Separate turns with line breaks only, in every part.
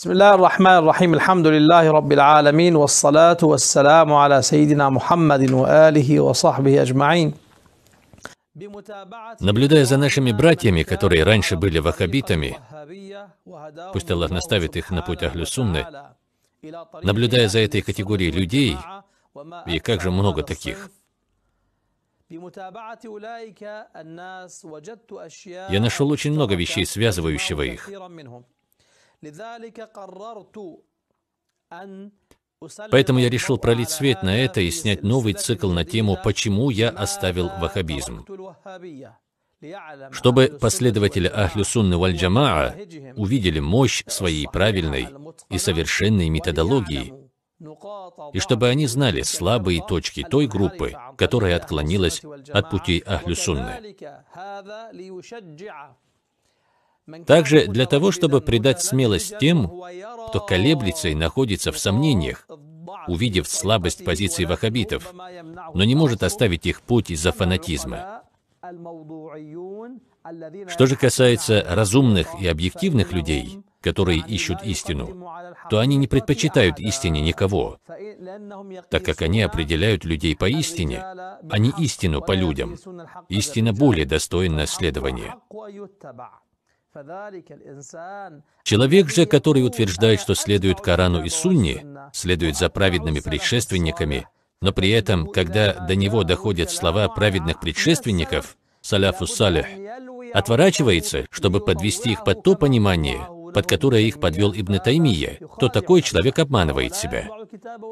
بسم الله الرحمن الرحيم الحمد لله رب العالمين والصلاة والسلام على سيدنا محمد وآله وصحبه أجمعين
Наблюдая за нашими братьями, которые раньше были ваххабитами, пусть Аллах наставит их на путь Ахлю наблюдая за этой категорией людей, и как же много таких, я нашел очень много вещей, связывающего их. Поэтому я решил пролить свет на это и снять новый цикл на тему «Почему я оставил ваххабизм?» чтобы последователи Ахлю Сунны Валь Джамаа увидели мощь своей правильной и совершенной методологии, и чтобы они знали слабые точки той группы, которая отклонилась от путей Ахлю Сунны. Также для того, чтобы придать смелость тем, кто колеблется и находится в сомнениях, увидев слабость позиций ваххабитов, но не может оставить их путь из-за фанатизма. Что же касается разумных и объективных людей, которые ищут истину, то они не предпочитают истине никого, так как они определяют людей по истине, а не истину по людям. Истина более достойна следования. Человек же, который утверждает, что следует Корану и Сунне, следует за праведными предшественниками, но при этом, когда до него доходят слова праведных предшественников, саляфу салих, отворачивается, чтобы подвести их под то понимание, под которое их подвел Ибн Таймия, то такой человек обманывает себя.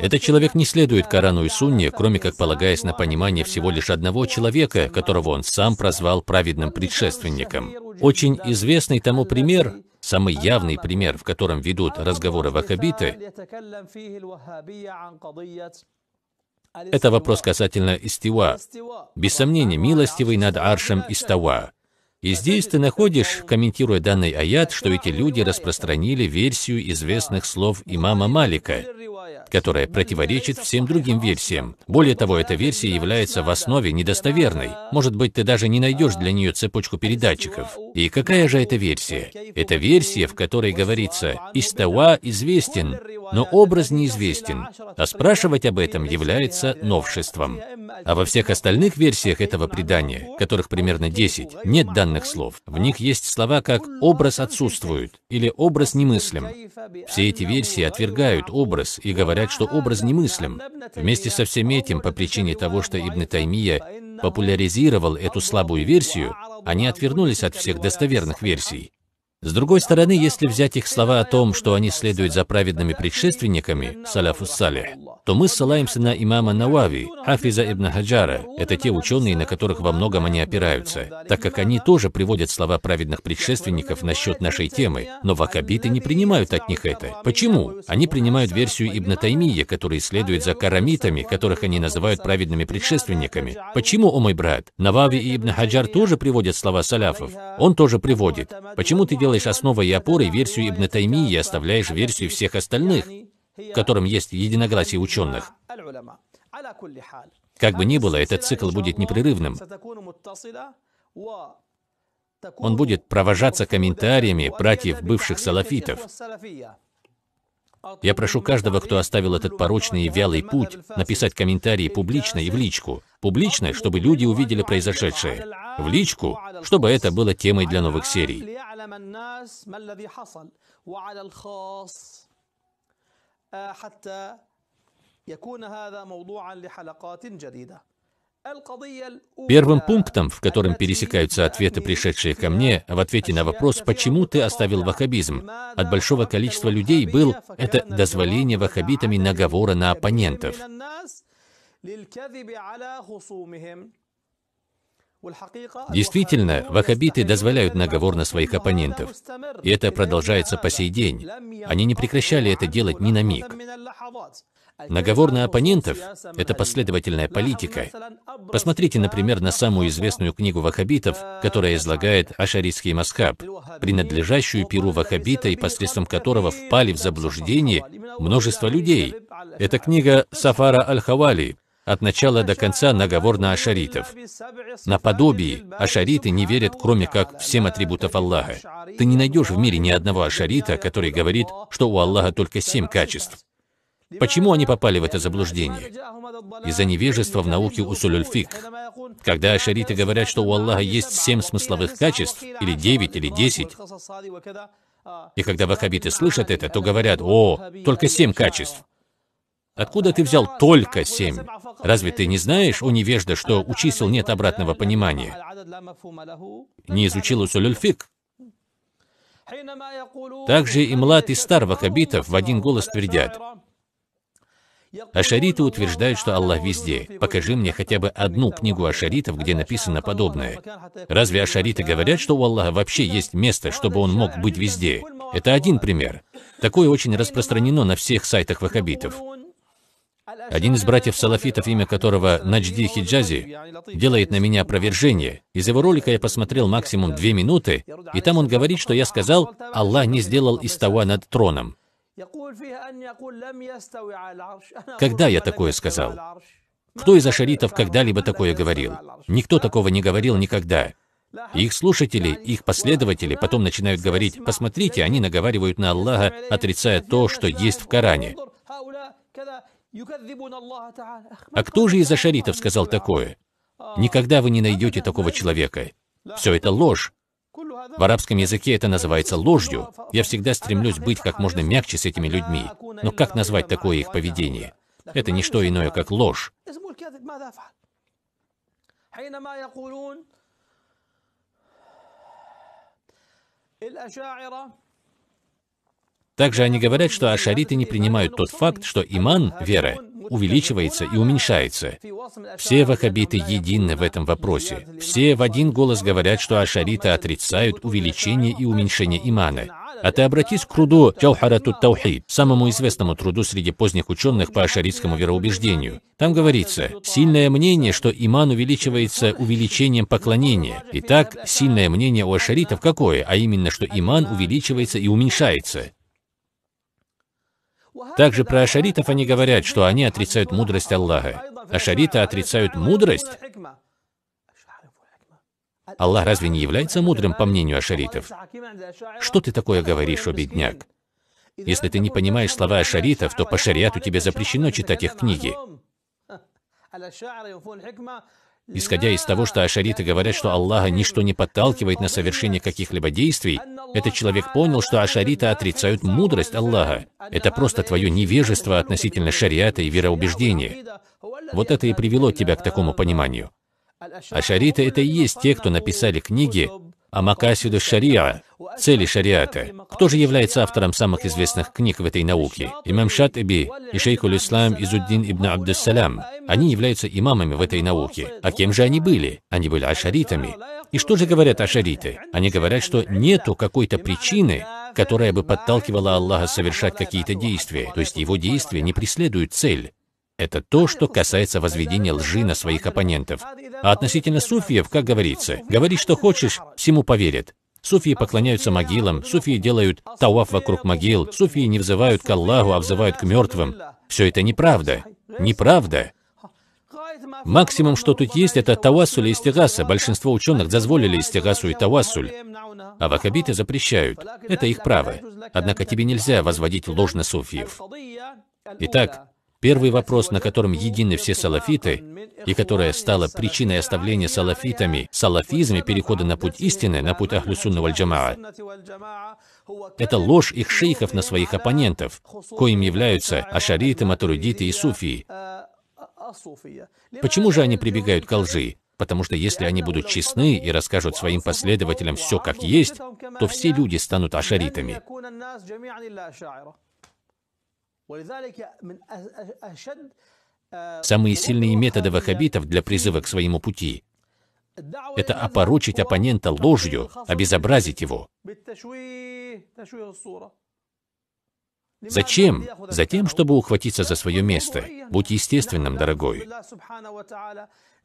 Этот человек не следует Корану и Сунне, кроме как полагаясь на понимание всего лишь одного человека, которого он сам прозвал праведным предшественником. Очень известный тому пример, самый явный пример, в котором ведут разговоры ваххабиты, это вопрос касательно истива. Без сомнения, милостивый над аршем истава. И здесь ты находишь, комментируя данный аят, что эти люди распространили версию известных слов имама Малика, которая противоречит всем другим версиям. Более того, эта версия является в основе недостоверной. Может быть, ты даже не найдешь для нее цепочку передатчиков. И какая же эта версия? Это версия, в которой говорится «Истава известен», но образ неизвестен, а спрашивать об этом является новшеством. А во всех остальных версиях этого предания, которых примерно 10, нет данных странных слов. В них есть слова как «образ отсутствует» или «образ немыслим». Все эти версии отвергают образ и говорят, что образ немыслим. Вместе со всем этим, по причине того, что Ибн Таймия популяризировал эту слабую версию, они отвернулись от всех достоверных версий. С другой стороны, если взять их слова о том, что они следуют за праведными предшественниками, саляфу салих, то мы ссылаемся на имама Навави, Хафиза ибн Хаджара. Это те ученые, на которых во многом они опираются, так как они тоже приводят слова праведных предшественников насчет нашей темы, но вакабиты не принимают от них это. Почему? Они принимают версию Ибн Таймия, который следует за карамитами, которых они называют праведными предшественниками. Почему, о мой брат, Навави и Ибн Хаджар тоже приводят слова саляфов? Он тоже приводит. Почему ты делаешь делаешь основой и опорой версию Ибн Тайми и оставляешь версию всех остальных, в котором есть единогласие ученых. Как бы ни было, этот цикл будет непрерывным. Он будет провожаться комментариями братьев бывших салафитов. Я прошу каждого, кто оставил этот порочный и вялый путь, написать комментарии публично и в личку публичной, чтобы люди увидели произошедшее, в личку, чтобы это было темой для новых серий. Первым пунктом, в котором пересекаются ответы, пришедшие ко мне, в ответе на вопрос «Почему ты оставил ваххабизм?» от большого количества людей был это дозволение ваххабитами наговора на оппонентов.
Действительно,
ваххабиты дозволяют наговор на своих оппонентов. И это продолжается по сей день. Они не прекращали это делать ни на миг. Наговор на оппонентов – это последовательная политика. Посмотрите, например, на самую известную книгу ваххабитов, которая излагает Ашарийский масхаб, принадлежащую перу ваххабита и посредством которого впали в заблуждение множество людей. Это книга Сафара Аль-Хавали, от начала до конца наговор на ашаритов. Наподобие ашариты не верят, кроме как всем атрибутов Аллаха. Ты не найдешь в мире ни одного ашарита, который говорит, что у Аллаха только семь качеств. Почему они попали в это заблуждение? Из-за невежества в науке усулюльфик. Когда ашариты говорят, что у Аллаха есть семь смысловых качеств, или девять, или десять, и когда вахабиты слышат это, то говорят, о, только семь качеств. Откуда ты взял только семь? Разве ты не знаешь, о невежда, что у чисел нет обратного понимания? Не изучил усулюльфик? Также и млад и стар вахабитов в один голос твердят. Ашариты утверждают, что Аллах везде. Покажи мне хотя бы одну книгу ашаритов, где написано подобное. Разве ашариты говорят, что у Аллаха вообще есть место, чтобы он мог быть везде? Это один пример. Такое очень распространено на всех сайтах вахабитов. Один из братьев-салафитов, имя которого Наджди Хиджази, делает на меня опровержение. Из его ролика я посмотрел максимум две минуты, и там он говорит, что я сказал, «Аллах не сделал истава над троном». Когда я такое сказал? Кто из ашаритов когда-либо такое говорил? Никто такого не говорил никогда. Их слушатели, их последователи потом начинают говорить, посмотрите, они наговаривают на Аллаха, отрицая то, что есть в Коране. А кто же из ашаритов сказал такое? А, Никогда вы не найдете такого человека. Все это ложь. В арабском языке это называется ложью. Я всегда стремлюсь быть как можно мягче с этими людьми. Но как назвать такое их поведение? Это не что иное, как ложь. Также они говорят, что ашариты не принимают тот факт, что иман, вера, увеличивается и уменьшается. Все вахабиты едины в этом вопросе. Все в один голос говорят, что ашариты отрицают увеличение и уменьшение имана. А ты обратись к труду Джаухарату Таухид, самому известному труду среди поздних ученых по ашаритскому вероубеждению. Там говорится, сильное мнение, что иман увеличивается увеличением поклонения. Итак, сильное мнение у ашаритов какое? А именно, что иман увеличивается и уменьшается. Также про ашаритов они говорят, что они отрицают мудрость Аллаха. Ашариты отрицают мудрость? Аллах разве не является мудрым, по мнению ашаритов? Что ты такое говоришь, о бедняк? Если ты не понимаешь слова ашаритов, то по шариату тебе запрещено читать их книги. Исходя из того, что ашариты говорят, что Аллаха ничто не подталкивает на совершение каких-либо действий, этот человек понял, что ашариты отрицают мудрость Аллаха. Это просто твое невежество относительно шариата и вероубеждения. Вот это и привело тебя к такому пониманию. Ашариты — это и есть те, кто написали книги, о Макасиду шариа, цели шариата. Кто же является автором самых известных книг в этой науке? Имам шат и шейхуль Ислам Изуддин ибн Абдуссалям. Они являются имамами в этой науке. А кем же они были? Они были ашаритами. И что же говорят ашариты? Они говорят, что нету какой-то причины, которая бы подталкивала Аллаха совершать какие-то действия. То есть его действия не преследуют цель, это то, что касается возведения лжи на своих оппонентов. А относительно суфиев, как говорится, говори, что хочешь, всему поверят. Суфии поклоняются могилам, суфии делают тауаф вокруг могил, суфии не взывают к Аллаху, а взывают к мертвым. Все это неправда. Неправда. Максимум, что тут есть, это тавассуль и истигаса. Большинство ученых дозволили истигасу и тавассуль, а ваххабиты запрещают. Это их право. Однако тебе нельзя возводить ложно суфиев. Итак, Первый вопрос, на котором едины все салафиты, и которая стала причиной оставления салафитами, салафизм и перехода на путь истины, на путь Ахлюсунна Вальджамаа, это ложь их шейхов на своих оппонентов, коим являются ашариты, матуридиты и суфии. Почему же они прибегают к лжи? Потому что если они будут честны и расскажут своим последователям все как есть, то все люди станут ашаритами. Самые сильные методы ваххабитов для призыва к своему пути — это опорочить оппонента ложью, обезобразить его. Зачем? Затем, чтобы ухватиться за свое место. Будь естественным, дорогой.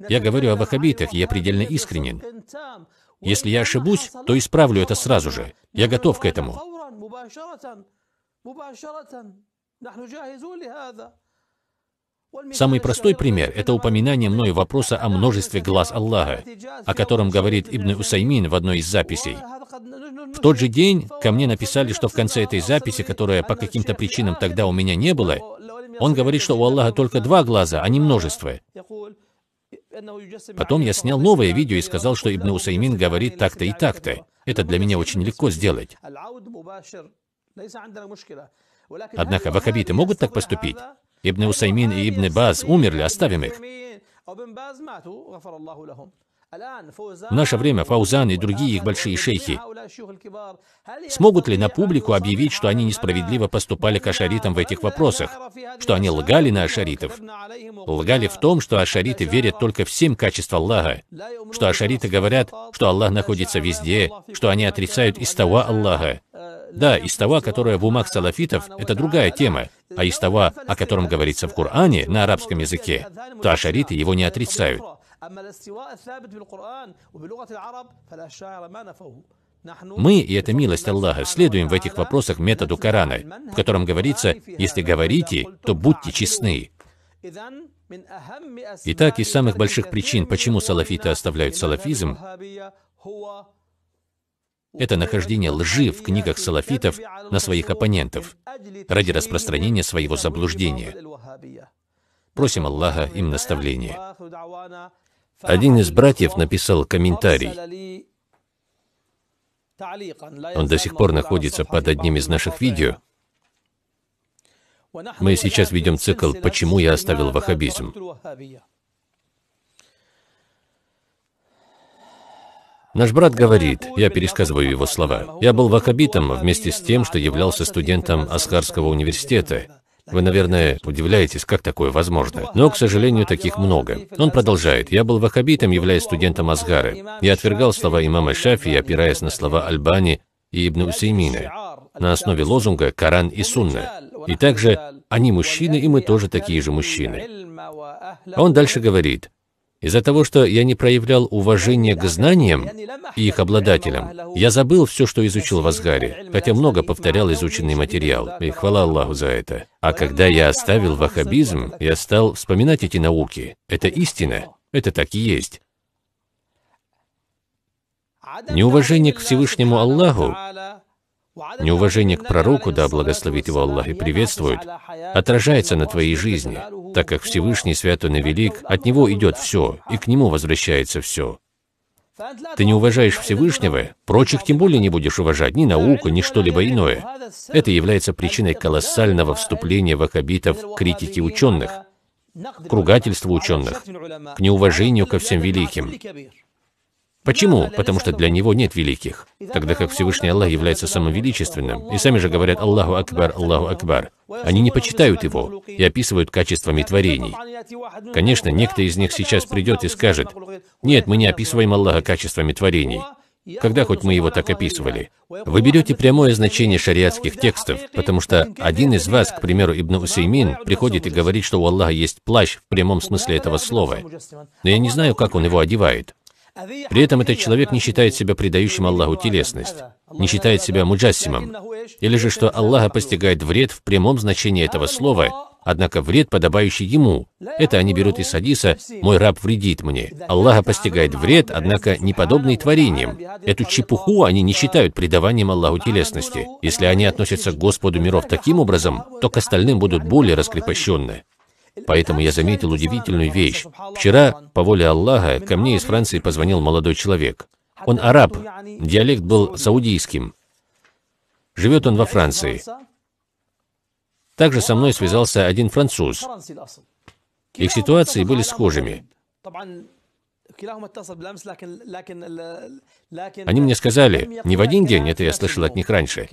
Я говорю о ваххабитах, я предельно искренен. Если я ошибусь, то исправлю это сразу же. Я готов к этому. Самый простой пример – это упоминание мной вопроса о множестве глаз Аллаха, о котором говорит Ибн Усаймин в одной из записей. В тот же день ко мне написали, что в конце этой записи, которая по каким-то причинам тогда у меня не было, он говорит, что у Аллаха только два глаза, а не множество. Потом я снял новое видео и сказал, что Ибн Усаймин говорит так-то и так-то. Это для меня очень легко сделать. Однако ваххабиты могут так поступить? Ибн Усаймин и Ибн Баз умерли, оставим их. В наше время Фаузан и другие их большие шейхи смогут ли на публику объявить, что они несправедливо поступали к ашаритам в этих вопросах, что они лгали на ашаритов, лгали в том, что ашариты верят только в семь качеств Аллаха, что ашариты говорят, что Аллах находится везде, что они отрицают истава Аллаха. Да, истава, которая в умах салафитов, это другая тема, а истава, о котором говорится в Коране на арабском языке, то ашариты его не отрицают.
Мы,
и это милость Аллаха, следуем в этих вопросах методу Корана, в котором говорится, если говорите, то будьте честны. Итак, из самых больших причин, почему салафиты оставляют салафизм, это нахождение лжи в книгах салафитов на своих оппонентов ради распространения своего заблуждения. Просим Аллаха им наставления. Один из братьев написал комментарий. Он до сих пор находится под одним из наших видео. Мы сейчас ведем цикл «Почему я оставил ваххабизм?». Наш брат говорит, я пересказываю его слова, «Я был ваххабитом вместе с тем, что являлся студентом Асхарского университета. Вы, наверное, удивляетесь, как такое возможно. Но, к сожалению, таких много. Он продолжает. «Я был ваххабитом, являясь студентом Азгары. Я отвергал слова имама Шафии, опираясь на слова Альбани и Ибн Усеймина на основе лозунга «Коран и Сунна». И также «Они мужчины, и мы тоже такие же мужчины». Он дальше говорит, из-за того, что я не проявлял уважения к знаниям и их обладателям, я забыл все, что изучил в Асгаре, хотя много повторял изученный материал, и хвала Аллаху за это. А когда я оставил ваххабизм, я стал вспоминать эти науки. Это истина, это так и есть. Неуважение к Всевышнему Аллаху Неуважение к пророку, да благословит его Аллах и приветствует, отражается на твоей жизни, так как Всевышний Святой и Велик, от Него идет все, и к Нему возвращается все. Ты не уважаешь Всевышнего, прочих тем более не будешь уважать ни науку, ни что-либо иное. Это является причиной колоссального вступления ваххабитов к критике ученых, к ругательству ученых, к неуважению ко всем великим. Почему? Потому что для него нет великих. Тогда как Всевышний Аллах является самым величественным, и сами же говорят «Аллаху Акбар, Аллаху Акбар». Они не почитают его и описывают качествами творений. Конечно, некто из них сейчас придет и скажет, «Нет, мы не описываем Аллаха качествами творений». Когда хоть мы его так описывали? Вы берете прямое значение шариатских текстов, потому что один из вас, к примеру, Ибн Усеймин, приходит и говорит, что у Аллаха есть плащ в прямом смысле этого слова. Но я не знаю, как он его одевает. При этом этот человек не считает себя предающим Аллаху телесность, не считает себя муджассимом, или же что Аллаха постигает вред в прямом значении этого слова, однако вред, подобающий ему. Это они берут из хадиса «Мой раб вредит мне». Аллаха постигает вред, однако неподобный подобный творениям. Эту чепуху они не считают предаванием Аллаху телесности. Если они относятся к Господу миров таким образом, то к остальным будут более раскрепощенные. Поэтому я заметил удивительную вещь. Вчера, по воле Аллаха, ко мне из Франции позвонил молодой человек. Он араб, диалект был саудийским. Живет он во Франции. Также со мной связался один француз. Их ситуации были схожими.
Они мне сказали, не в один день, это я слышал от них раньше.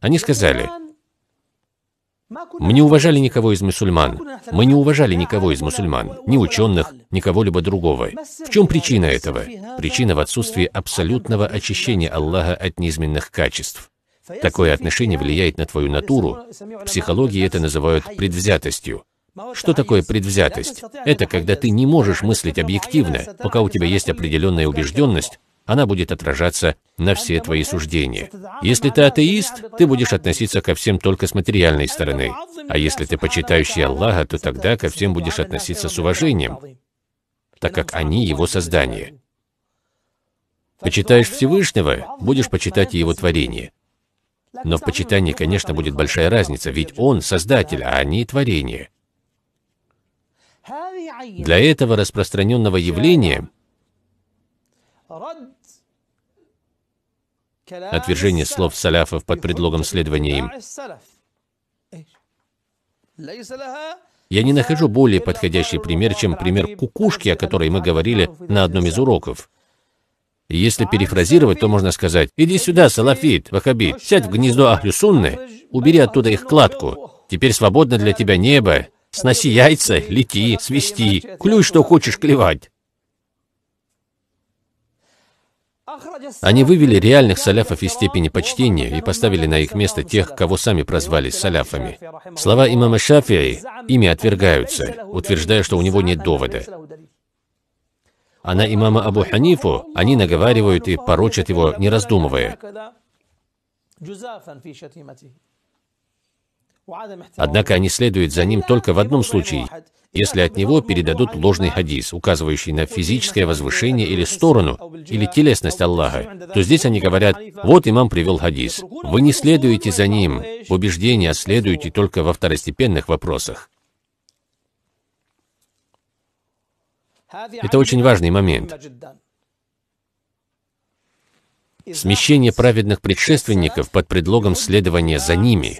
Они сказали, мы не уважали никого из мусульман. Мы не уважали никого из мусульман, ни ученых, ни кого-либо другого. В чем причина этого? Причина в отсутствии абсолютного очищения Аллаха от низменных качеств. Такое отношение влияет на твою натуру. В психологии это называют предвзятостью. Что такое предвзятость? Это когда ты не можешь мыслить объективно, пока у тебя есть определенная убежденность, она будет отражаться на все твои суждения. Если ты атеист, ты будешь относиться ко всем только с материальной стороны. А если ты почитающий Аллаха, то тогда ко всем будешь относиться с уважением, так как они его создание. Почитаешь Всевышнего, будешь почитать и его творение. Но в почитании, конечно, будет большая разница, ведь он — создатель, а они — творение.
Для
этого распространенного явления
отвержение слов саляфов
под предлогом следования им. Я не нахожу более подходящий пример, чем пример кукушки, о которой мы говорили на одном из уроков. Если перефразировать, то можно сказать, «Иди сюда, салафит, вахабит, сядь в гнездо ахлюсунны, убери оттуда их кладку, теперь свободно для тебя небо, сноси яйца, лети, свисти, клюй, что хочешь клевать». Они вывели реальных саляфов из степени почтения и поставили на их место тех, кого сами прозвали саляфами. Слова имама Шафии ими отвергаются, утверждая, что у него нет довода. А на имама Абу Ханифу они наговаривают и порочат его, не раздумывая. Однако они следуют за ним только в одном случае, если от него передадут ложный хадис, указывающий на физическое возвышение или сторону, или телесность Аллаха, то здесь они говорят, вот имам привел хадис, вы не следуете за ним, В убеждения а следуете только во второстепенных вопросах.
Это очень важный момент.
Смещение праведных предшественников под предлогом следования за ними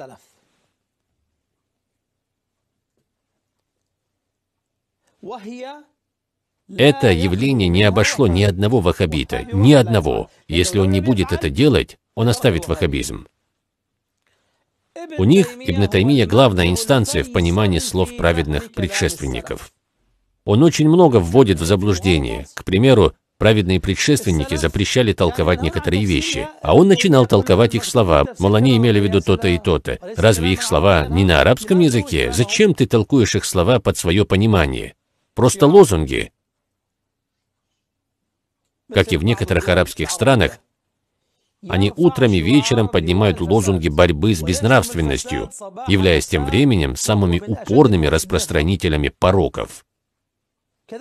Это явление не обошло ни одного вахабита, ни одного. Если он не будет это делать, он оставит вахабизм. У них Ибн Таймия главная инстанция в понимании слов праведных предшественников. Он очень много вводит в заблуждение. К примеру, праведные предшественники запрещали толковать некоторые вещи, а он начинал толковать их слова, мол, они имели в виду то-то и то-то. Разве их слова не на арабском языке? Зачем ты толкуешь их слова под свое понимание? просто лозунги. Как и в некоторых арабских странах, они утром и вечером поднимают лозунги борьбы с безнравственностью, являясь тем временем самыми упорными распространителями пороков.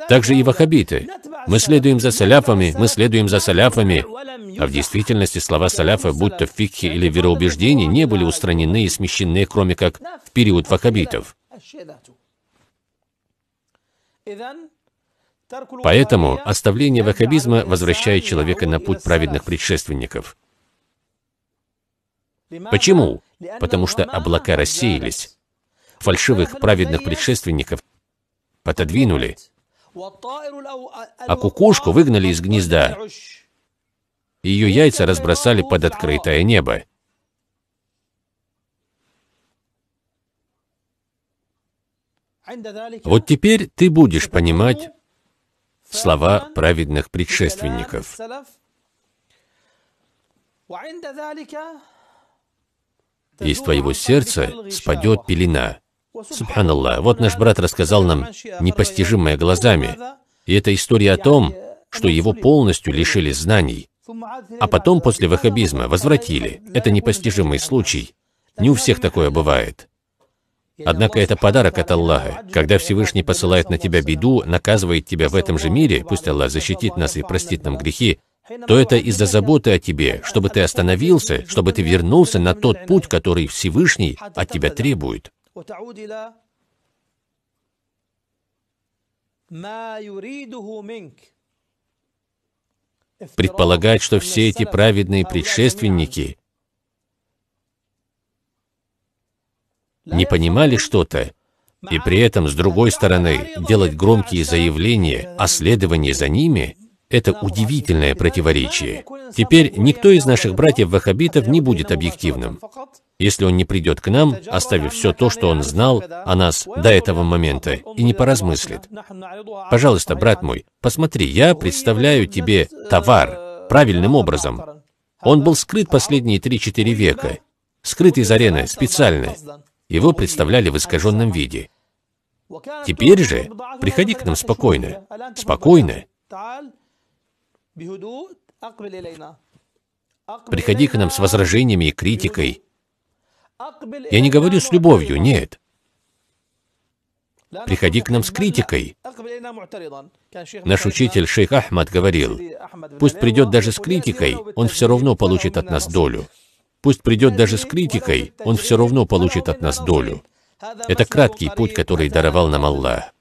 Также и вахабиты. Мы следуем за саляфами, мы следуем за саляфами. А в действительности слова саляфа, будь то в фикхе или вероубеждении, не были устранены и смещены, кроме как в период вахабитов. Поэтому оставление ваххабизма возвращает человека на путь праведных предшественников. Почему? Потому что облака рассеялись, фальшивых праведных предшественников отодвинули, а кукушку выгнали из гнезда. Ее яйца разбросали под открытое небо. Вот теперь ты будешь понимать слова праведных предшественников. Из твоего сердца спадет пелена. Субханаллах, вот наш брат рассказал нам непостижимое глазами. И это история о том, что его полностью лишили знаний. А потом, после ваххабизма, возвратили. Это непостижимый случай. Не у всех такое бывает. Однако это подарок от Аллаха. Когда Всевышний посылает на тебя беду, наказывает тебя в этом же мире, пусть Аллах защитит нас и простит нам грехи, то это из-за заботы о тебе, чтобы ты остановился, чтобы ты вернулся на тот путь, который Всевышний от тебя требует.
Предполагать, что все эти праведные
предшественники не понимали что-то, и при этом, с другой стороны, делать громкие заявления о а следовании за ними – это удивительное противоречие. Теперь никто из наших братьев-ваххабитов не будет объективным, если он не придет к нам, оставив все то, что он знал о нас до этого момента, и не поразмыслит. Пожалуйста, брат мой, посмотри, я представляю тебе товар правильным образом. Он был скрыт последние 3-4 века, скрыт из арены специально его представляли в искаженном виде. Теперь же приходи к нам спокойно, спокойно. Приходи к нам с возражениями и критикой. Я не говорю с любовью, нет. Приходи к нам с критикой. Наш учитель шейх Ахмад говорил, пусть придет даже с критикой, он все равно получит от нас долю. Пусть придет даже с критикой, он все равно получит от нас долю. Это краткий путь, который даровал нам Аллах.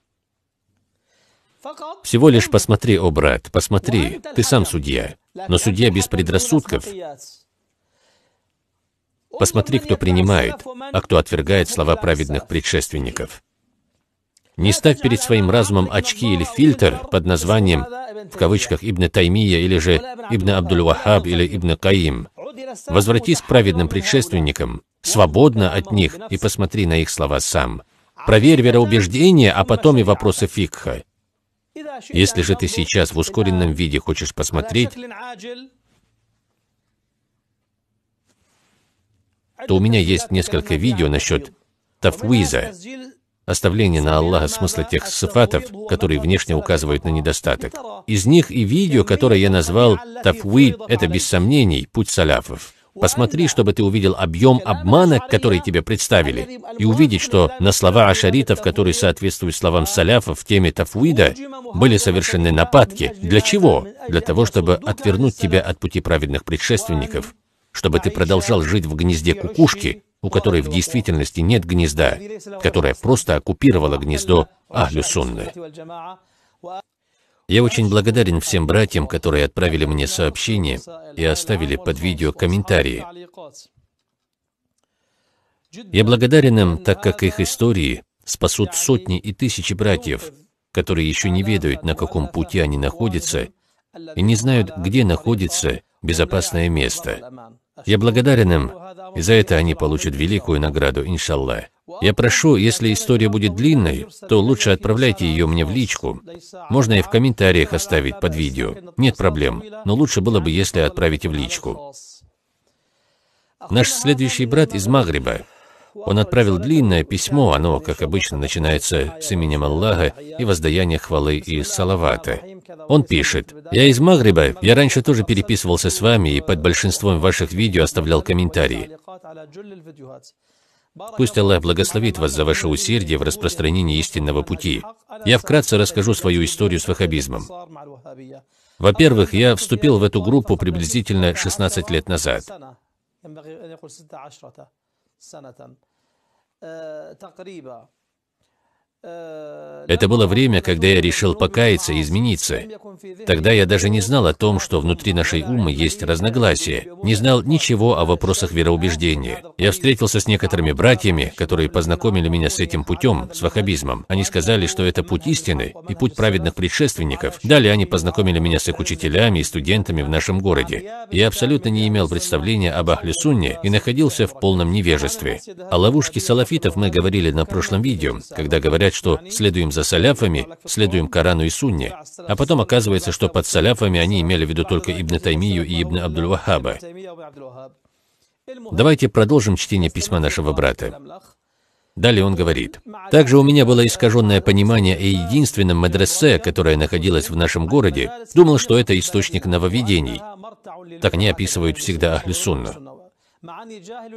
Всего лишь посмотри, о брат, посмотри, ты сам судья, но судья без предрассудков. Посмотри, кто принимает, а кто отвергает слова праведных предшественников. Не ставь перед своим разумом очки или фильтр под названием, в кавычках, Ибн Таймия или же Ибн Абдуль-Вахаб или Ибн Каим. Возвратись к праведным предшественникам, свободно от них, и посмотри на их слова сам. Проверь вероубеждения, а потом и вопросы фикха.
Если же ты сейчас в ускоренном виде хочешь посмотреть, то у
меня есть несколько видео насчет тафуиза оставление на Аллаха смысла тех сифатов, которые внешне указывают на недостаток. Из них и видео, которое я назвал «Тафвиль» — это, без сомнений, путь саляфов. Посмотри, чтобы ты увидел объем обмана, который тебе представили, и увидеть, что на слова ашаритов, которые соответствуют словам саляфов в теме тафуида, были совершены нападки. Для чего? Для того, чтобы отвернуть тебя от пути праведных предшественников, чтобы ты продолжал жить в гнезде кукушки, у которой в действительности нет гнезда, которая просто оккупировала гнездо Ахлю Сунны. Я очень благодарен всем братьям, которые отправили мне сообщения и оставили под видео комментарии. Я благодарен им, так как их истории спасут сотни и тысячи братьев, которые еще не ведают, на каком пути они находятся, и не знают, где находится безопасное место. Я благодарен им, и за это они получат великую награду, иншаллах. Я прошу, если история будет длинной, то лучше отправляйте ее мне в личку. Можно и в комментариях оставить под видео. Нет проблем. Но лучше было бы, если отправите в личку. Наш следующий брат из Магриба. Он отправил длинное письмо, оно, как обычно, начинается с именем Аллаха и воздаяния хвалы и салавата. Он пишет, «Я из Магриба, я раньше тоже переписывался с вами и под большинством ваших видео оставлял комментарии. Пусть Аллах благословит вас за ваше усердие в распространении истинного пути. Я вкратце расскажу свою историю с ваххабизмом. Во-первых, я вступил в эту группу приблизительно 16 лет назад.
آه، تقريبا
Это было время, когда я решил покаяться и измениться. Тогда я даже не знал о том, что внутри нашей умы есть разногласия, не знал ничего о вопросах вероубеждения. Я встретился с некоторыми братьями, которые познакомили меня с этим путем, с вахабизмом. Они сказали, что это путь истины и путь праведных предшественников. Далее они познакомили меня с их учителями и студентами в нашем городе. Я абсолютно не имел представления об Ахлюсунне и находился в полном невежестве. О ловушке салафитов мы говорили на прошлом видео, когда говорят, заявлять, что следуем за саляфами, следуем Корану и Сунне, а потом оказывается, что под саляфами они имели в виду только Ибн Таймию и Ибн Абдул-Вахаба. Давайте продолжим чтение письма нашего брата. Далее он говорит, «Также у меня было искаженное понимание о единственном медресе, которое находилось в нашем городе, думал, что это источник нововведений. Так они описывают всегда ахли Ахлюсунну.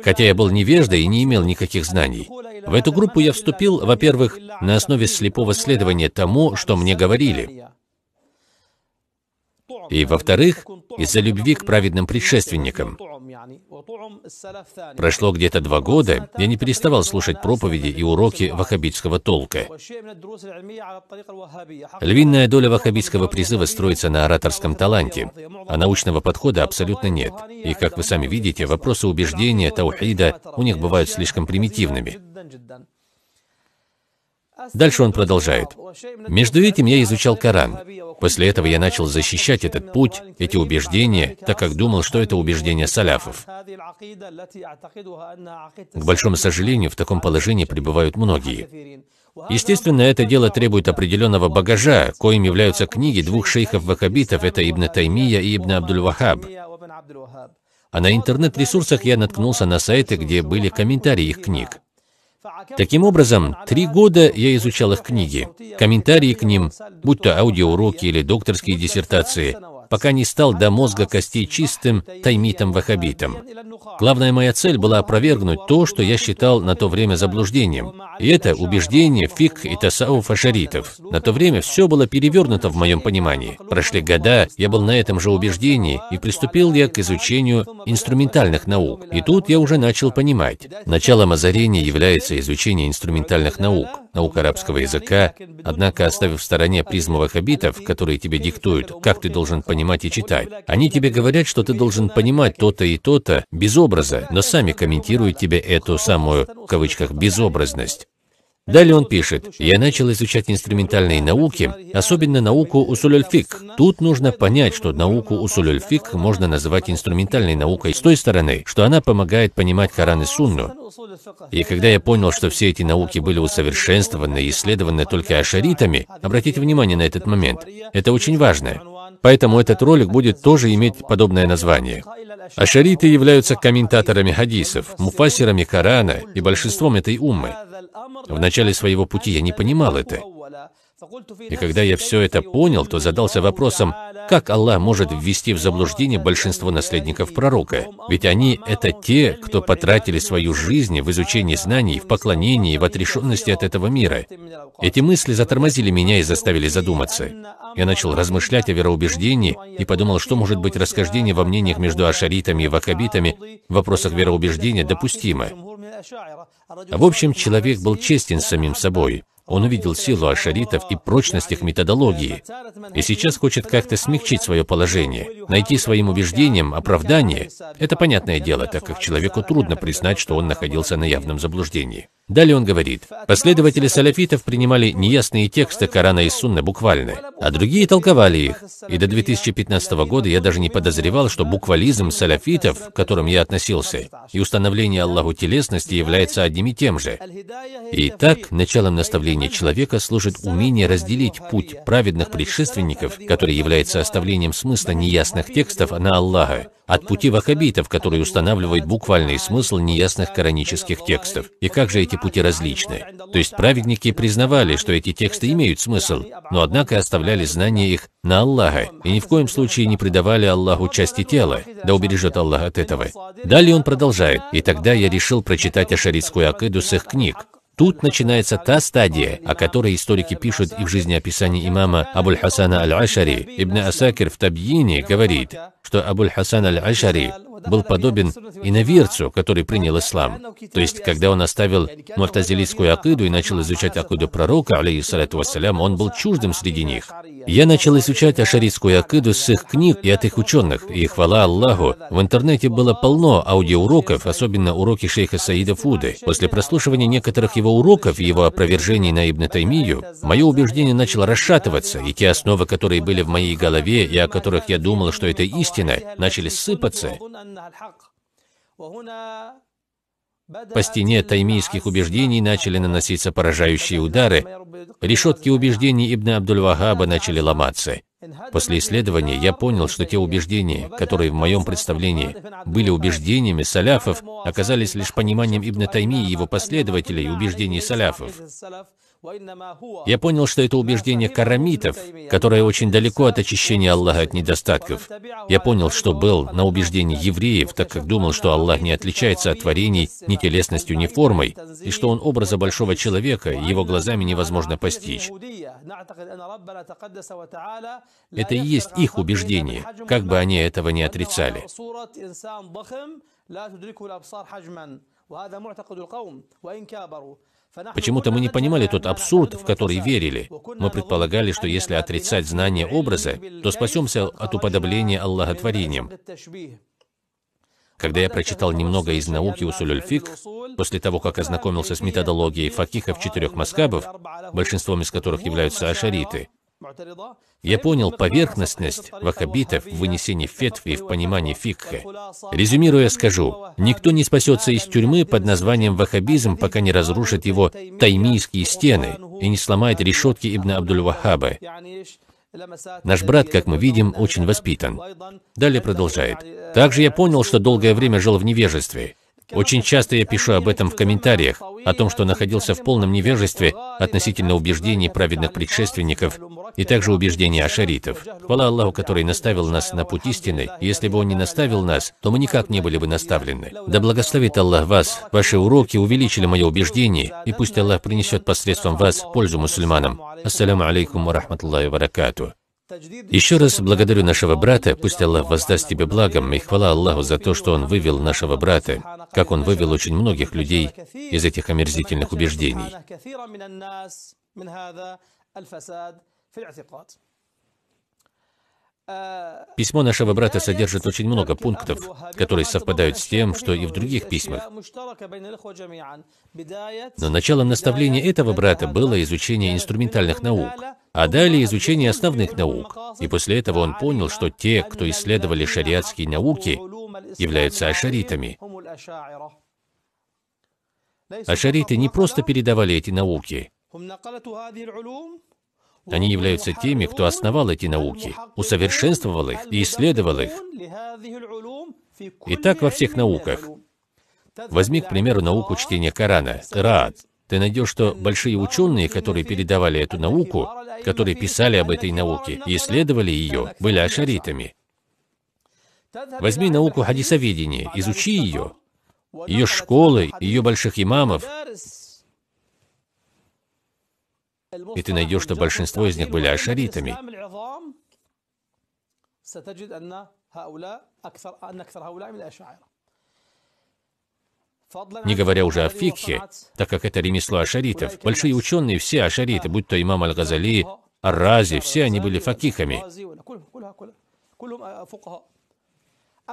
Хотя я был невеждой и не имел никаких знаний. В эту группу я вступил, во-первых, на основе слепого следования тому, что мне говорили. И, во-вторых, из-за любви к праведным предшественникам. Прошло где-то два года, я не переставал слушать проповеди и уроки ваххабитского толка. Львиная доля ваххабитского призыва строится на ораторском таланте, а научного подхода абсолютно нет. И, как вы сами видите, вопросы убеждения, таухида у них бывают слишком примитивными. Дальше он продолжает. Между этим я изучал Коран. После этого я начал защищать этот путь, эти убеждения, так как думал, что это убеждения саляфов. К большому сожалению, в таком положении пребывают многие. Естественно, это дело требует определенного багажа, коим являются книги двух шейхов-вахабитов, это Ибн Таймия и Ибн абдул вахаб А на интернет-ресурсах я наткнулся на сайты, где были комментарии их книг. Таким образом, три года я изучал их книги, комментарии к ним, будь то аудиоуроки или докторские диссертации, пока не стал до мозга костей чистым таймитом вахабитом. Главная моя цель была опровергнуть то, что я считал на то время заблуждением. И это убеждение фиг и тасауфа шаритов. На то время все было перевернуто в моем понимании. Прошли года, я был на этом же убеждении, и приступил я к изучению инструментальных наук. И тут я уже начал понимать. Началом озарения является изучение инструментальных наук наука арабского языка, однако оставив в стороне призмовых обитов, которые тебе диктуют, как ты должен понимать и читать. Они тебе говорят, что ты должен понимать то-то и то-то без образа, но сами комментируют тебе эту самую, в кавычках, безобразность. Далее он пишет, «Я начал изучать инструментальные науки, особенно науку усулюльфик. Тут нужно понять, что науку усулюльфик можно называть инструментальной наукой с той стороны, что она помогает понимать Коран и Сунну. И когда я понял, что все эти науки были усовершенствованы и исследованы только ашаритами, обратите внимание на этот момент, это очень важно. Поэтому этот ролик будет тоже иметь подобное название. Ашариты являются комментаторами хадисов, муфасирами Корана и большинством этой уммы. В начале своего пути я не понимал это. И когда я все это понял, то задался вопросом, как Аллах может ввести в заблуждение большинство наследников пророка? Ведь они — это те, кто потратили свою жизнь в изучении знаний, в поклонении, в отрешенности от этого мира. Эти мысли затормозили меня и заставили задуматься. Я начал размышлять о вероубеждении и подумал, что может быть расхождение во мнениях между ашаритами и вахабитами в вопросах вероубеждения допустимо. А В общем, человек был честен самим собой, он увидел силу ашаритов и прочность их методологии, и сейчас хочет как-то смягчить свое положение, найти своим убеждениям оправдание. Это понятное дело, так как человеку трудно признать, что он находился на явном заблуждении. Далее он говорит, последователи салафитов принимали неясные тексты Корана и Сунны буквально, а другие толковали их. И до 2015 года я даже не подозревал, что буквализм салафитов, к которым я относился, и установление Аллаху телесности является одним и тем же. И так, началом наставления служения человека служит умение разделить путь праведных предшественников, который является оставлением смысла неясных текстов на Аллаха, от пути вахабитов, который устанавливает буквальный смысл неясных коранических текстов. И как же эти пути различны? То есть праведники признавали, что эти тексты имеют смысл, но однако оставляли знания их на Аллаха и ни в коем случае не предавали Аллаху части тела, да убережет Аллах от этого. Далее он продолжает, «И тогда я решил прочитать ашаритскую акиду с их книг, Тут начинается та стадия, о которой историки пишут и в жизнеописании имама Абуль-Хасана Аль-Ашари. Ибн Асакир в Табьине говорит, что Абуль-Хасан Аль-Ашари был подобен иноверцу, который принял ислам. То есть, когда он оставил муртазилийскую акиду и начал изучать акиду пророка, алейхиссалату вассалям, он был чуждым среди них. Я начал изучать ашарийскую акиду с их книг и от их ученых, и хвала Аллаху, в интернете было полно аудиоуроков, особенно уроки шейха Саида Фуды. После прослушивания некоторых его уроков и его опровержений на Ибн Таймию, мое убеждение начало расшатываться, и те основы, которые были в моей голове и о которых я думал, что это истина, начали сыпаться. По стене таймийских убеждений начали наноситься поражающие удары, решетки убеждений Ибн Абдуль-Вагаба начали ломаться. После исследования я понял, что те убеждения, которые в моем представлении были убеждениями саляфов, оказались лишь пониманием Ибн Тайми и его последователей убеждений саляфов. Я понял, что это убеждение карамитов, которое очень далеко от очищения Аллаха от недостатков. Я понял, что был на убеждении евреев, так как думал, что Аллах не отличается от творений ни телесностью, ни формой, и что Он образа большого человека, его глазами невозможно постичь. Это и есть их убеждение, как бы они этого не отрицали. Почему-то мы не понимали тот абсурд, в который верили. Мы предполагали, что если отрицать знание образа, то спасемся от уподобления Аллаха творением. Когда я прочитал немного из науки Усулюльфик, после того, как ознакомился с методологией факихов четырех маскабов, большинством из которых являются ашариты, я понял поверхностность ваххабитов в вынесении фетв и в понимании фикха. Резюмируя, скажу, никто не спасется из тюрьмы под названием ваххабизм, пока не разрушит его таймийские стены и не сломает решетки Ибн Абдуль-Вахаба.
Наш брат, как
мы видим, очень воспитан. Далее продолжает. Также я понял, что долгое время жил в невежестве. Очень часто я пишу об этом в комментариях, о том, что находился в полном невежестве относительно убеждений праведных предшественников и также убеждений ашаритов. Хвала Аллаху, который наставил нас на путь истины, если бы Он не наставил нас, то мы никак не были бы наставлены. Да благословит Аллах вас, ваши уроки увеличили мое убеждение, и пусть Аллах принесет посредством вас пользу мусульманам. Ассаляму алейкум ва рахматуллахи ва еще раз благодарю нашего брата, пусть Аллах воздаст тебе благом, и хвала Аллаху за то, что он вывел нашего брата, как он вывел очень многих людей из этих омерзительных убеждений. Письмо нашего брата содержит очень много пунктов, которые совпадают с тем, что и в других письмах. Но началом наставления этого брата было изучение инструментальных наук, а далее изучение основных наук. И после этого он понял, что те, кто исследовали шариатские науки, являются ашаритами. Ашариты не просто передавали эти науки, они являются теми, кто основал эти науки, усовершенствовал их и исследовал их. И так во всех науках. Возьми, к примеру, науку чтения Корана, Раат. Ты найдешь, что большие ученые, которые передавали эту науку, которые писали об этой науке и исследовали ее, были ашаритами. Возьми науку хадисоведения, изучи ее, ее школы, ее больших имамов, и ты найдешь, что большинство из них были ашаритами.
Не говоря уже о фикхе,
так как это ремесло ашаритов. Большие ученые, все ашариты, будь то имам Аль-Газали, Ар-Рази, все они были факихами.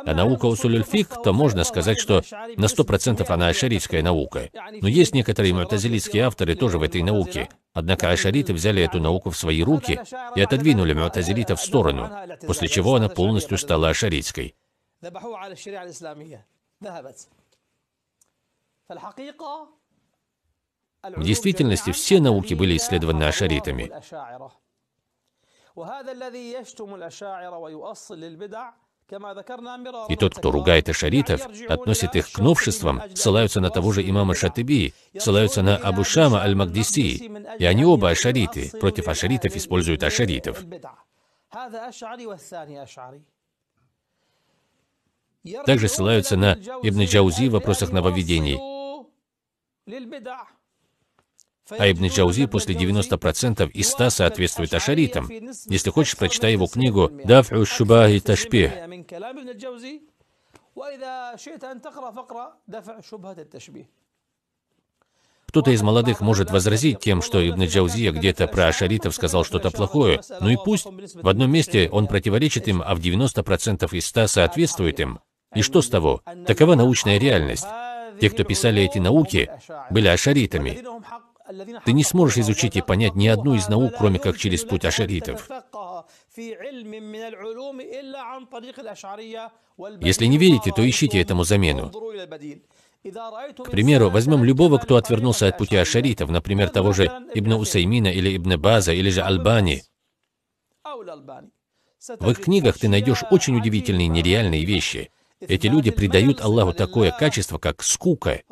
А наука усулюльфик, то можно сказать, что на 100% она ашаритская наука. Но есть некоторые мутазилитские авторы тоже в этой науке. Однако ашариты взяли эту науку в свои руки и отодвинули мутазилита в сторону, после чего она полностью стала ашаритской.
В действительности все
науки были исследованы ашаритами. И тот, кто ругает ашаритов, относит их к новшествам, ссылаются на того же имама Шатыби, ссылаются на Абушама Аль-Магдиси, и они оба ашариты, против ашаритов используют ашаритов. Также ссылаются на Ибн Джаузи в вопросах нововведений. А Ибн Джаузи после 90% из 100 соответствует ашаритам. Если хочешь, прочитай его книгу «Даф'у шубахи ташбих». Кто-то из молодых может возразить тем, что Ибн Джаузия где-то про ашаритов сказал что-то плохое. Ну и пусть. В одном месте он противоречит им, а в 90% из 100 соответствует им. И что с того? Такова научная реальность. Те, кто писали эти науки, были ашаритами. Ты не сможешь изучить и понять ни одну из наук, кроме как через путь ашаритов. Если не верите, то ищите этому замену. К примеру, возьмем любого, кто отвернулся от пути ашаритов, например, того же Ибн Усаймина или Ибн База или же Альбани. В их книгах ты найдешь очень удивительные нереальные вещи. Эти люди придают Аллаху такое качество, как скука,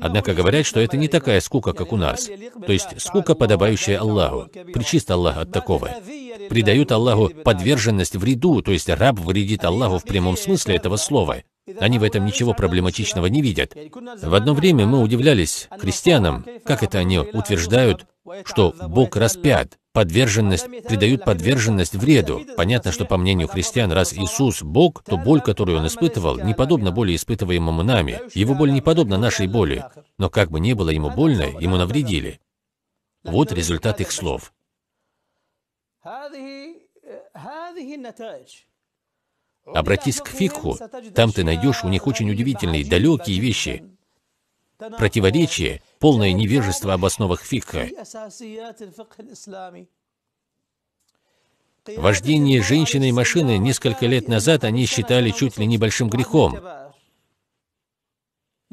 Однако говорят, что это не такая скука, как у нас, то есть скука, подобающая Аллаху. Причист Аллах от такого. Придают Аллаху подверженность вреду, то есть раб вредит Аллаху в прямом смысле этого слова. Они в этом ничего проблематичного не видят. В одно время мы удивлялись христианам, как это они утверждают, что Бог распят, подверженность, придают подверженность вреду. Понятно, что по мнению христиан, раз Иисус Бог, то боль, которую Он испытывал, не подобна боли, испытываемому нами. Его боль не подобна нашей боли. Но как бы ни было ему больно, ему навредили. Вот результат их слов. Обратись к фикху, там ты найдешь у них очень удивительные, далекие вещи. Противоречие, полное невежество об основах фикха. Вождение женщины и машины несколько лет назад они считали чуть ли не большим грехом.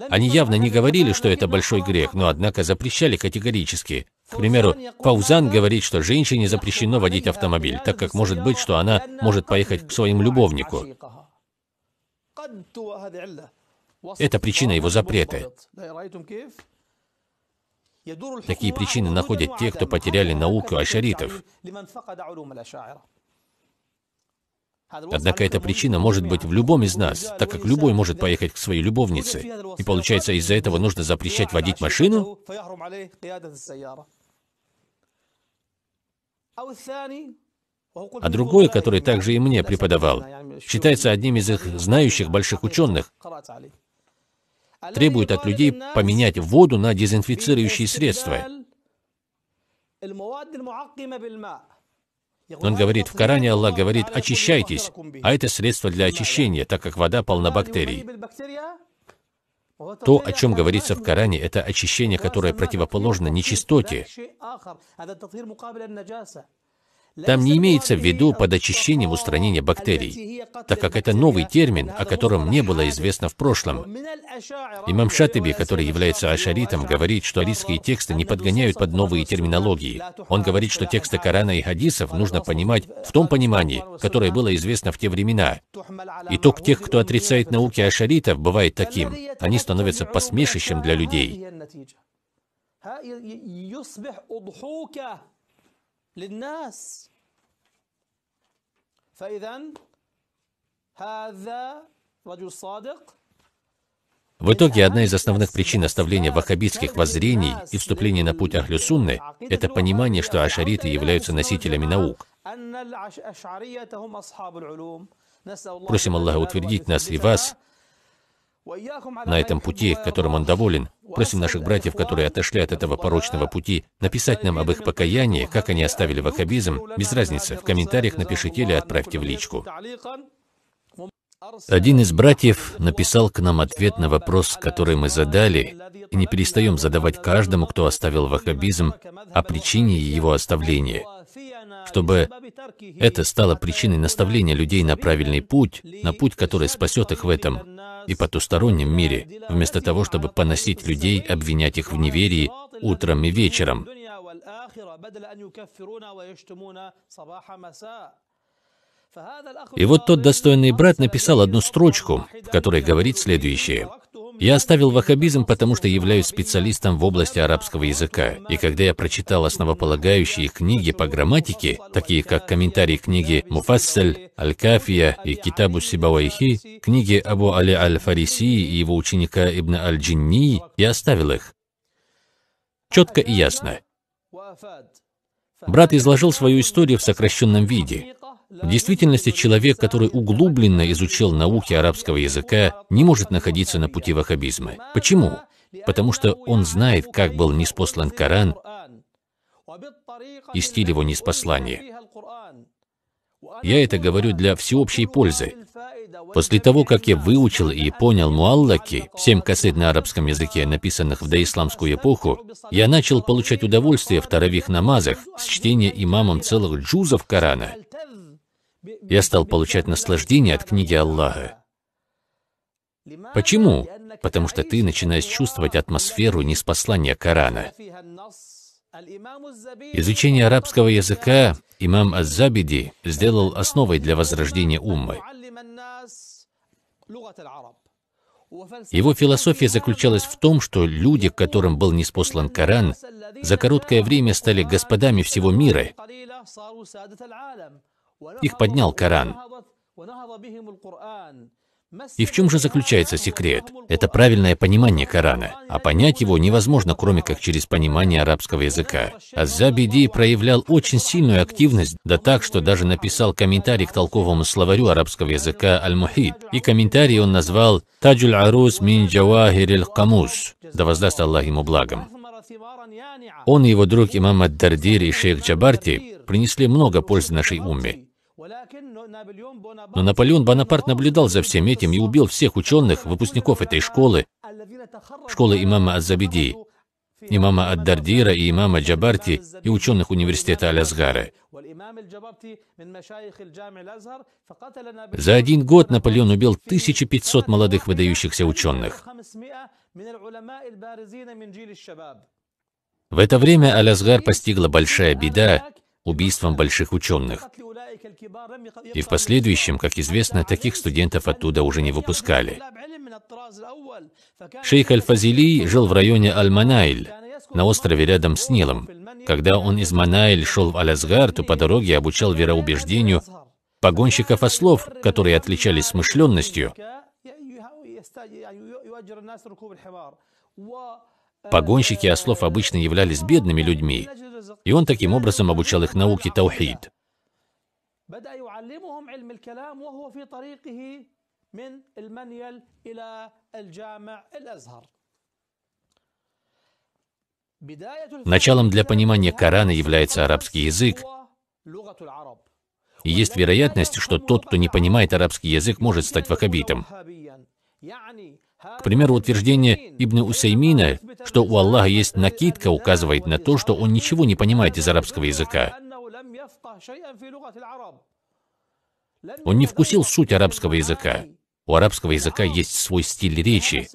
Они явно не говорили, что это большой грех, но однако запрещали категорически. К примеру, Фаузан говорит, что женщине запрещено водить автомобиль, так как может быть, что она может поехать к своему любовнику. Это причина его запрета.
Такие причины находят те, кто потеряли науку ашаритов. Однако эта
причина может быть в любом из нас, так как любой может поехать к своей любовнице. И получается, из-за этого нужно запрещать водить машину?
А, а другой, который также и мне преподавал,
считается одним из их знающих больших ученых, требует от людей поменять воду на дезинфицирующие средства. Он говорит, в Коране Аллах говорит, очищайтесь, а это средство для очищения, так как вода полна бактерий.
То, о чем говорится в Коране,
это очищение, которое противоположно нечистоте. Там не имеется в виду под очищением устранения бактерий, так как это новый термин, о котором не было известно в прошлом. Имам Шатиби, который является ашаритом, говорит, что арийские тексты не подгоняют под новые терминологии. Он говорит, что тексты Корана и хадисов нужно понимать в том понимании, которое было известно в те времена. Итог тех, кто отрицает науки ашаритов, бывает таким. Они становятся посмешищем для людей.
للناس فإذا هذا الرجل الصادق
В итоге одна из основных причин оставления ваххабитских воззрений и вступления на путь ахлюсунны – это понимание, что ашариты являются носителями наук. Просим Аллаха утвердить нас и вас на этом пути, которым он доволен. Просим наших братьев, которые отошли от этого порочного пути, написать нам об их покаянии, как они оставили ваххабизм, без разницы, в комментариях напишите или отправьте в личку. Один из братьев написал к нам ответ на вопрос, который мы задали, и не перестаем задавать каждому, кто оставил ваххабизм, о причине его оставления чтобы это стало причиной наставления людей на правильный путь, на путь, который спасет их в этом и потустороннем мире, вместо того, чтобы поносить людей, обвинять их в неверии утром и вечером. И вот тот достойный брат написал одну строчку, в которой говорит следующее. Я оставил ваххабизм, потому что являюсь специалистом в области арабского языка, и когда я прочитал основополагающие книги по грамматике, такие как комментарии книги Муфассель, Аль-Кафия и Китабу Сибауайхи, книги Абу Али Аль-Фариси и его ученика Ибн Аль-Джинни, я оставил их. Четко и ясно. Брат изложил свою историю в сокращенном виде. В действительности человек, который углубленно изучил науки арабского языка, не может находиться на пути ваххабизма. Почему? Потому что он знает, как был неспослан Коран и стиль его неспослания. Я это говорю для всеобщей пользы. После того, как я выучил и понял муаллаки, семь касет на арабском языке, написанных в доисламскую эпоху, я начал получать удовольствие в таравих намазах с чтения имамом целых джузов Корана я стал получать наслаждение от книги Аллаха. Почему? Потому что ты начинаешь чувствовать атмосферу неспослания Корана. Изучение арабского языка имам Аззабиди сделал основой для возрождения уммы. Его философия заключалась в том, что люди, к которым был неспослан Коран, за короткое время стали господами всего мира, их поднял Коран. И в чем же заключается секрет? Это правильное понимание Корана, а понять его невозможно, кроме как через понимание арабского языка. Аззабиди проявлял очень сильную активность, да так, что даже написал комментарий к толковому словарю арабского языка Аль-Мухид. И комментарий он назвал «Таджуль арус мин джавахирил камус», да воздаст Аллах ему благом. Он и его друг имам Ад-Дардир и шейх Джабарти принесли много пользы нашей умме. Но Наполеон Бонапарт наблюдал за всем этим и убил всех ученых, выпускников этой школы, школы имама Аззабиди, имама Ад-Дардира и имама Джабарти и ученых университета Аль-Азгара. За один год Наполеон убил 1500 молодых выдающихся ученых. В это время Аль-Азгар постигла большая беда, убийством больших ученых. И в последующем, как известно, таких студентов оттуда уже не выпускали. Шейх Аль-Фазили жил в районе Аль-Манаиль, на острове рядом с Нилом. Когда он из Манаиль шел в Аль-Азгар, то по дороге обучал вероубеждению погонщиков ослов, которые отличались смышленностью, Погонщики ослов обычно являлись бедными людьми, и он таким образом обучал их науке таухид. Началом для понимания Корана является арабский язык, и есть вероятность, что тот, кто не понимает арабский язык, может стать вахабитом. К примеру, утверждение Ибн Усеймина, что у Аллаха есть накидка, указывает на то, что он ничего не понимает из арабского языка. Он не вкусил суть арабского языка. У арабского языка есть свой стиль речи.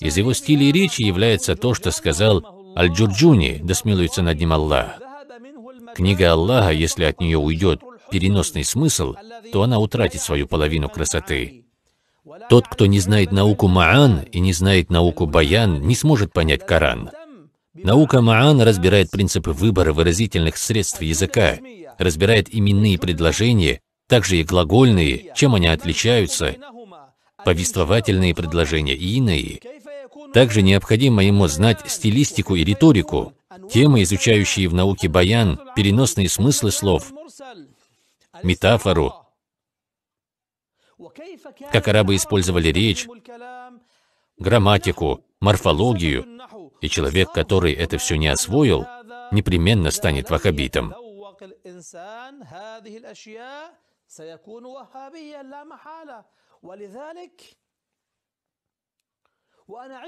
Из его стиля речи является то, что сказал Аль-Джурджуни, да смилуется над ним Аллах. Книга Аллаха, если от нее уйдет переносный смысл, то она утратит свою половину красоты. Тот, кто не знает науку Маан и не знает науку Баян, не сможет понять Коран. Наука Маан разбирает принципы выбора выразительных средств языка, разбирает именные предложения, также и глагольные, чем они отличаются, повествовательные предложения и иные. Также необходимо ему знать стилистику и риторику, темы, изучающие в науке баян, переносные смыслы слов, метафору, как арабы использовали речь, грамматику, морфологию, и человек, который это все не освоил, непременно станет ваххабитом.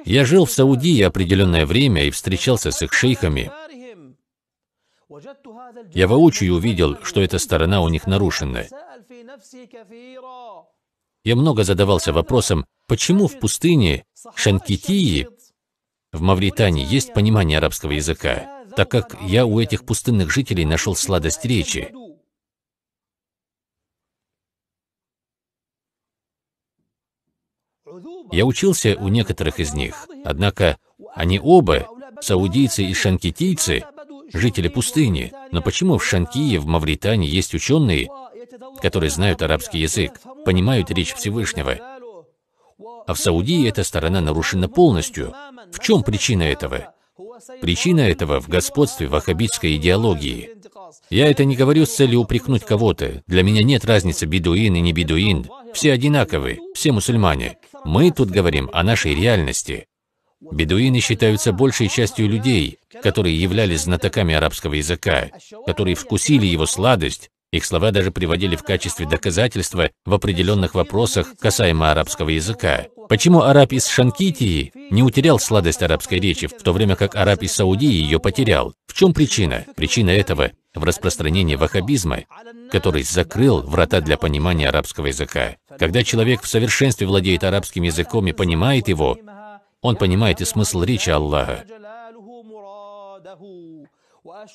Я жил в Саудии определенное время и встречался с их шейхами. Я воочию увидел, что эта сторона у них нарушена. Я много задавался вопросом, почему в пустыне Шанкитии в Мавритании есть понимание арабского языка, так как я у этих пустынных жителей нашел сладость речи. Я учился у некоторых из них, однако они оба, саудийцы и шанкитийцы, жители пустыни. Но почему в Шанкии, в Мавритании есть ученые, которые знают арабский язык, понимают речь Всевышнего. А в Саудии эта сторона нарушена полностью. В чем причина этого? Причина этого в господстве ваххабитской идеологии. Я это не говорю с целью упрекнуть кого-то. Для меня нет разницы бедуин и не бедуин. Все одинаковы, все мусульмане. Мы тут говорим о нашей реальности. Бедуины считаются большей частью людей, которые являлись знатоками арабского языка, которые вкусили его сладость их слова даже приводили в качестве доказательства в определенных вопросах касаемо арабского языка. Почему араб из Шанкитии не утерял сладость арабской речи, в то время как араб из Саудии ее потерял? В чем причина? Причина этого в распространении ваххабизма, который закрыл врата для понимания арабского языка. Когда человек в совершенстве владеет арабским языком и понимает его, он понимает и смысл речи Аллаха.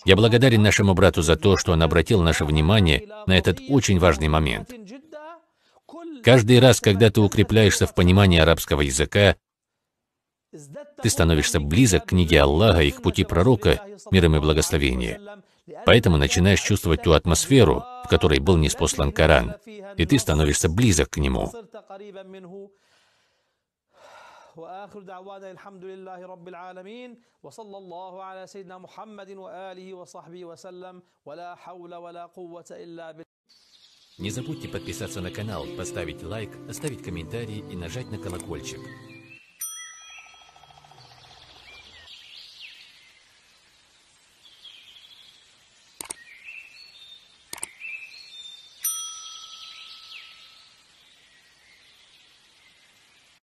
Я благодарен нашему брату за то, что он обратил наше внимание на этот очень важный момент. Каждый раз, когда ты укрепляешься в понимании арабского языка, ты становишься близок к книге Аллаха и к пути пророка, миром и благословение. Поэтому начинаешь чувствовать ту атмосферу, в которой был неспослан Коран, и ты становишься близок к нему. واخر دعوانا الحمد
لله رب العالمين وصلى الله على سيدنا محمد واله وصحبه وسلم ولا حول ولا قوه الا بالله
Не забудьте подписаться на канал, поставить лайк, оставить комментарий и нажать на колокольчик.